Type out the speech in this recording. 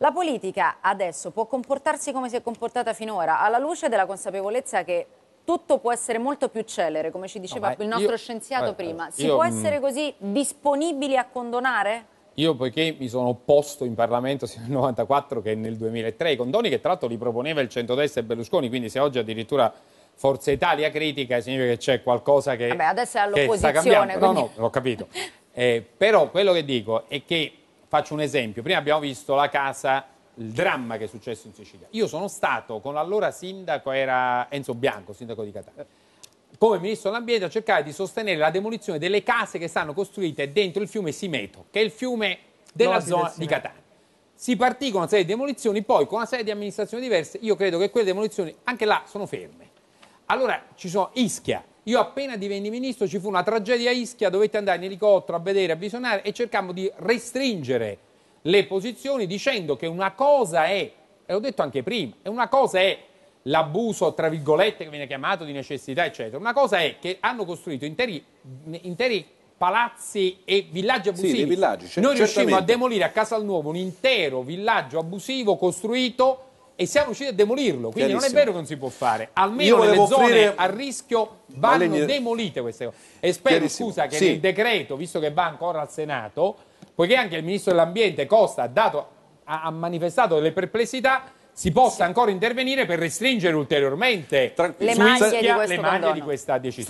La politica adesso può comportarsi come si è comportata finora, alla luce della consapevolezza che tutto può essere molto più celere, come ci diceva no, il nostro io, scienziato guarda, prima. Si io, può essere così disponibili a condonare? Io poiché mi sono opposto in Parlamento sia nel 94 che nel 2003 i condoni che tra l'altro li proponeva il centrodestra e Berlusconi, quindi se oggi addirittura Forza Italia critica significa che c'è qualcosa che Vabbè, adesso è all'opposizione. Quindi... No, no, l'ho capito. Eh, però quello che dico è che Faccio un esempio, prima abbiamo visto la casa, il dramma che è successo in Sicilia. Io sono stato con l'allora sindaco, era Enzo Bianco, sindaco di Catania, come ministro dell'ambiente a cercare di sostenere la demolizione delle case che stanno costruite dentro il fiume Simeto, che è il fiume della no, zona di Catania. Si partì con una serie di demolizioni, poi con una serie di amministrazioni diverse, io credo che quelle demolizioni anche là sono ferme. Allora ci sono Ischia, io appena divenni ministro ci fu una tragedia a Ischia, dovetti andare in elicottero a vedere, a visionare e cercammo di restringere le posizioni dicendo che una cosa è, e l'ho detto anche prima, una cosa è l'abuso, tra virgolette, che viene chiamato di necessità, eccetera. Una cosa è che hanno costruito interi, interi palazzi e villaggi abusivi. Sì, villaggi, Noi riuscimmo a demolire a Casal Nuovo un intero villaggio abusivo costruito e siamo riusciti a demolirlo. Quindi non è vero che non si può fare. Almeno le zone offrire... a rischio vanno mie... demolite queste cose. E spero, scusa, che sì. nel decreto, visto che va ancora al Senato, poiché anche il Ministro dell'Ambiente Costa ha, dato, ha manifestato delle perplessità, si possa sì. ancora intervenire per restringere ulteriormente le maglie, di, le maglie di questa decisione.